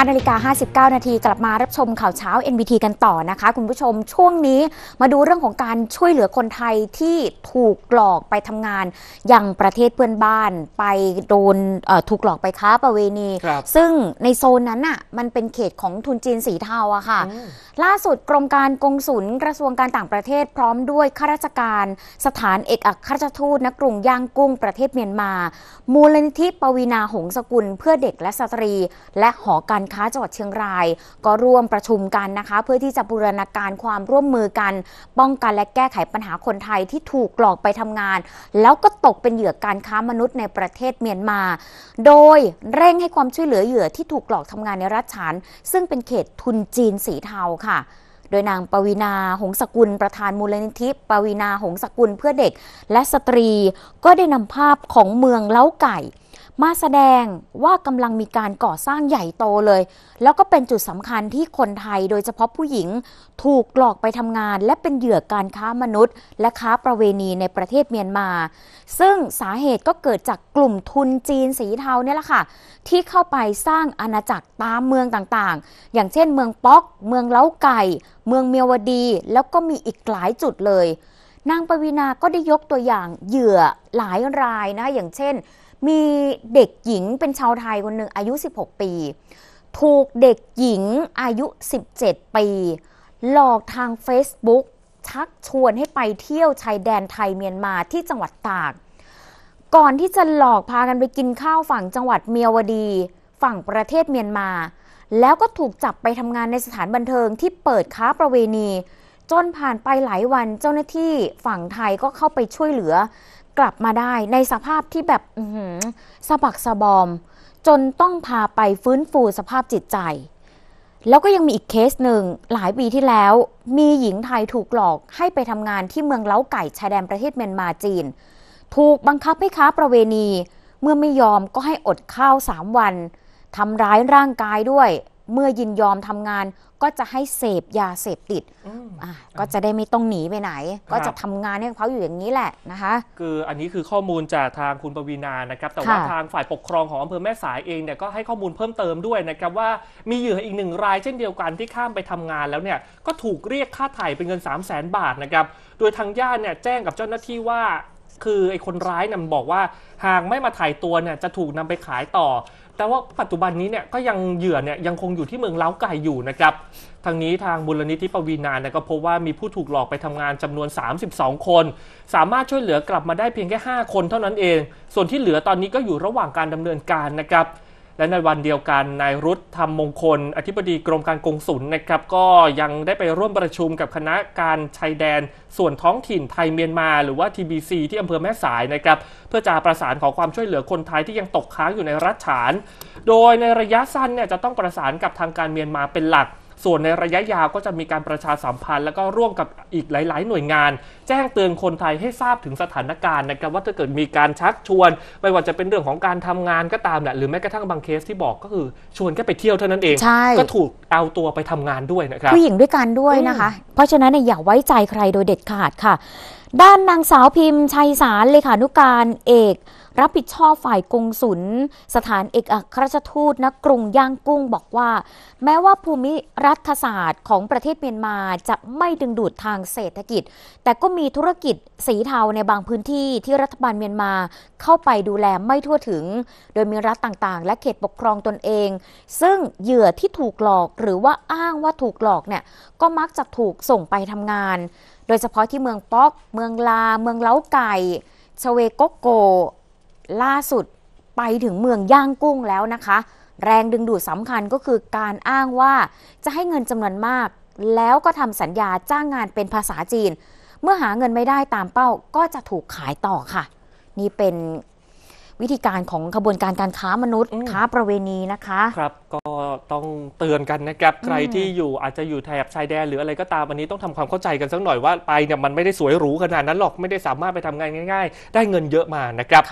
5นาฬิกา59 นาที กลับมารับชมข่าวเช้า NBT กันต่อนะคะ คุณผู้ชมช่วงนี้มาดูเรื่องของการช่วยเหลือคนไทยที่ถูกหลอกไปทำงานอย่างประเทศเพื่อนบ้านไปโดนถูกหลอกไปค้าประเวณี ซึ่งในโซนนั้นน่ะมันเป็นเขตของทุนจีนสีเทาอะค่ะ ล่าสุดกรมการกงสุลกระทรวงการต่างประเทศ พร้อมด้วยข้าราชการสถานเอกอัครราชทูตณกรุงย่างกุ้งประเทศเมียนมามูลนิธิปวีนาหงสกุลเพื่อเด็กและสตรีและหอการการค้าจังหวัดเชียงรายก็ร่วมประชุมกันนะคะ เพื่อที่จะบูรณาการความร่วมมือกัน ป้องกันและแก้ไขปัญหาคนไทยที่ถูกหลอกไปทำงาน แล้วก็ตกเป็นเหยื่อการค้ามนุษย์ในประเทศเมียนมา โดยเร่งให้ความช่วยเหลือเหยื่อ ที่ถูกหลอกทำงานในรัฐฉานซึ่งเป็นเขตทุนจีนสีเทาค่ะ โดยนางปวีนาหงสกุลประธานมูลนิธิปวีนาหงสกุลเพื่อเด็กและสตรี ก็ได้นำภาพของเมืองเล้าไก่มาแสดงว่ากำลังมีการก่อสร้างใหญ่โตเลย แล้วก็เป็นจุดสำคัญที่คนไทยโดยเฉพาะผู้หญิงถูกหลอกไปทำงานและเป็นเหยื่อการค้ามนุษย์ และค้าประเวณีในประเทศเมียนมา ซึ่งสาเหตุก็เกิดจากกลุ่มทุนจีนสีเทาเนี่ยแหละค่ะ ที่เข้าไปสร้างอาณาจักรตามเมืองต่างๆ อย่างเช่นเมืองป๊อก เมืองเล้าไก่ เมืองเมียวดี แล้วก็มีอีกหลายจุดเลย นางปวีนาก็ได้ยกตัวอย่างเหยื่อหลายรายนะ อย่างเช่นมีเด็กหญิงเป็นชาวไทยคนหนึ่งอายุ 16 ปี ถูกเด็กหญิงอายุ 17 ปี หลอกทาง Facebook ชักชวนให้ไปเที่ยวชายแดนไทยเมียนมาที่จังหวัดตาก ก่อนที่จะหลอกพากันไปกินข้าวฝั่งจังหวัดเมียวดี ฝั่งประเทศเมียนมา แล้วก็ถูกจับไปทำงานในสถานบันเทิงที่เปิดค้าประเวณี จนผ่านไปหลายวันเจ้าหน้าที่ฝั่งไทยก็เข้าไปช่วยเหลือกลับมาได้ในสภาพที่แบบสะบักสะบอม จนต้องพาไปฟื้นฟูสภาพจิตใจ แล้วก็ยังมีอีกเคสหนึ่ง หลายปีที่แล้วมีหญิงไทยถูกหลอกให้ไปทำงานที่เมืองเล้าไก่ชายแดนประเทศเมียนมาจีน ถูกบังคับให้ค้าประเวณีเมื่อไม่ยอมก็ให้อดข้าวสามวันทำร้ายร่างกายด้วยเมื่อยินยอมทำงานก็จะให้เสพยาเสพติด ก็จะได้ไม่ต้องหนีไปไหน ก็จะทำงานให้เขาอยู่อย่างนี้แหละนะคะ คืออันนี้คือข้อมูลจากทางคุณปวีนานะครับแต่ว่าทางฝ่ายปกครองของอำเภอแม่สายเองเนี่ยก็ให้ข้อมูลเพิ่มเติมด้วยนะครับว่ามีเหยื่ออีกหนึ่งรายเช่นเดียวกันที่ข้ามไปทำงานแล้วเนี่ยก็ถูกเรียกค่าไถ่เป็นเงิน3 0 0 0 0 0 บาทนะครับโดยทางญาติเนี่ยแจ้งกับเจ้าหน้าที่ว่า คือไอ้คนร้ายน่นบอกว่าหากไม่มาถ่ายตัวเนี่ยจะถูกนำไปขายต่อแต่ว่าปัจจุบันนี้เนี่ยก็ยังเหยื่อเนี่ยยังคงอยู่ที่เมืองเล้าไก่อยู่นะครับ ทางนี้ทางบุรณิธิปวีนาเนี่ยก็พบว่ามีผู้ถูกหลอกไปทำงานจำนวน 32 คน สามารถช่วยเหลือกลับมาได้เพียงแค่ 5 คนเท่านั้นเอง ส่วนที่เหลือตอนนี้ก็อยู่ระหว่างการดำเนินการนะครับและในวันเดียวกัน นายรุธทำมงคล อธิบดีกรมการกงสุลนะครับก็ยังได้ไปร่วมประชุมกับคณะการชายแดน ส่วนท้องถิ่นไทยเมียนมา หรือว่า TBC ที่อำเภอแม่สายนะครับเพื่อจะประสานขอความช่วยเหลือคนไทยที่ยังตกค้างอยู่ในรัฐฉาน โดยในระยะสั้นเนี่ยจะต้องประสานกับทางการเมียนมาเป็นหลักส่วนในระยะยาว ก็จะมีการประชาสัมพันธ์ แล้วก็ร่วมกับอีกหลาย ๆ หน่วยงาน แจ้งเตือนคนไทยให้ทราบถึงสถานการณ์นะครับ ว่าถ้าเกิดมีการชักชวน ไม่ว่าจะเป็นเรื่องของการทำงานก็ตามแหละหรือแม้กระทั่งบางเคสที่บอกก็คือชวนแค่ไปเที่ยวเท่านั้นเอง ก็ถูกเอาตัวไปทำงานด้วยนะครับผู้หญิงด้วยกันด้วยนะคะ เพราะฉะนั้นอย่าไว้ใจใครโดยเด็ดขาดค่ะ ด้านนางสาวพิมพ์ชัยสารเลขานุการเอกรับผิดชอบฝ่ายกงสุลสถานเอกอัครราชทูตณกรุงย่างกุ้งบอกว่า แม้ว่าภูมิรัฐศาสตร์ของประเทศเมียนมาจะไม่ดึงดูดทางเศรษฐกิจ แต่ก็มีธุรกิจสีเทาในบางพื้นที่ที่รัฐบาลเมียนมาเข้าไปดูแลไม่ทั่วถึงโดยมีรัฐต่างๆ และเขตปกครองตนเอง ซึ่งเหยื่อที่ถูกหลอกหรือว่าอ้างว่าถูกหลอกเนี่ยก็มักจะถูกส่งไปทำงาน โดยเฉพาะที่เมืองป๊อกเมืองลาเมืองเล้าไก่ ชเวโกโกล่าสุดไปถึงเมืองย่างกุ้งแล้วนะคะ แรงดึงดูดสำคัญก็คือการอ้างว่าจะให้เงินจำนวนมาก แล้วก็ทำสัญญาจ้างงานเป็นภาษาจีน เมื่อหาเงินไม่ได้ตามเป้าก็จะถูกขายต่อค่ะ นี่เป็นวิธีการของขบวนการการค้ามนุษย์ค้าประเวณีนะคะ ครับก็ต้องเตือนกันนะครับ ใครที่อยู่อาจจะอยู่แถบชายแดนหรืออะไรก็ตามอันนี้ต้องทำความเข้าใจกันสักหน่อยว่าไปเนี่ยมันไม่ได้สวยหรูขนาดนั้นหรอกไม่ได้สามารถไปทำงานง่าย ๆ ได้เงินเยอะมานะครับ